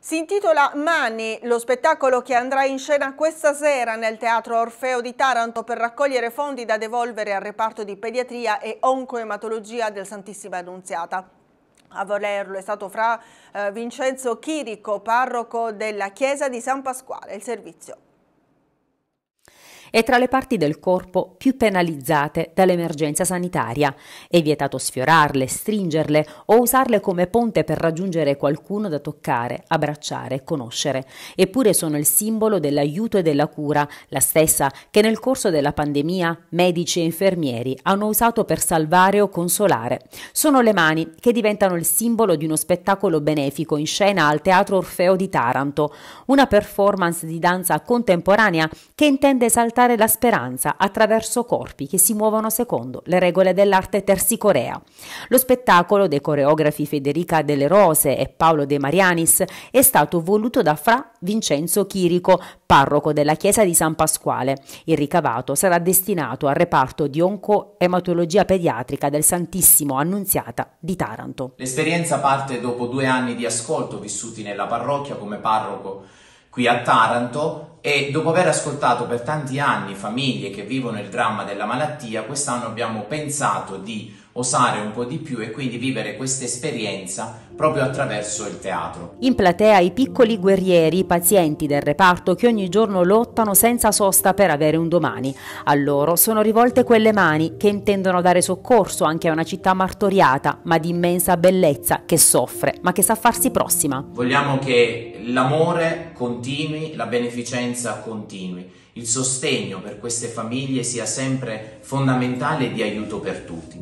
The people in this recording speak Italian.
Si intitola Mani, lo spettacolo che andrà in scena questa sera nel Teatro Orfeo di Taranto per raccogliere fondi da devolvere al reparto di pediatria e oncoematologia del Santissima Annunziata. A volerlo è stato fra eh, Vincenzo Chirico, parroco della chiesa di San Pasquale. Il servizio è tra le parti del corpo più penalizzate dall'emergenza sanitaria. È vietato sfiorarle, stringerle o usarle come ponte per raggiungere qualcuno da toccare, abbracciare, conoscere. Eppure sono il simbolo dell'aiuto e della cura, la stessa che nel corso della pandemia medici e infermieri hanno usato per salvare o consolare. Sono le mani che diventano il simbolo di uno spettacolo benefico in scena al Teatro Orfeo di Taranto, una performance di danza contemporanea che intende esaltare portare la speranza attraverso corpi che si muovono secondo le regole dell'arte tersicorea. Lo spettacolo dei coreografi Federica Delle Rose e Paolo De Marianis è stato voluto da Fra Vincenzo Chirico, parroco della chiesa di San Pasquale. Il ricavato sarà destinato al reparto di oncoematologia pediatrica del Santissimo Annunziata di Taranto. L'esperienza parte dopo due anni di ascolto vissuti nella parrocchia come parroco qui a Taranto e dopo aver ascoltato per tanti anni famiglie che vivono il dramma della malattia, quest'anno abbiamo pensato di osare un po' di più e quindi vivere questa esperienza proprio attraverso il teatro. In platea i piccoli guerrieri, i pazienti del reparto che ogni giorno lottano senza sosta per avere un domani. A loro sono rivolte quelle mani che intendono dare soccorso anche a una città martoriata ma di immensa bellezza che soffre ma che sa farsi prossima. Vogliamo che l'amore continui, la beneficenza continui, il sostegno per queste famiglie sia sempre fondamentale e di aiuto per tutti.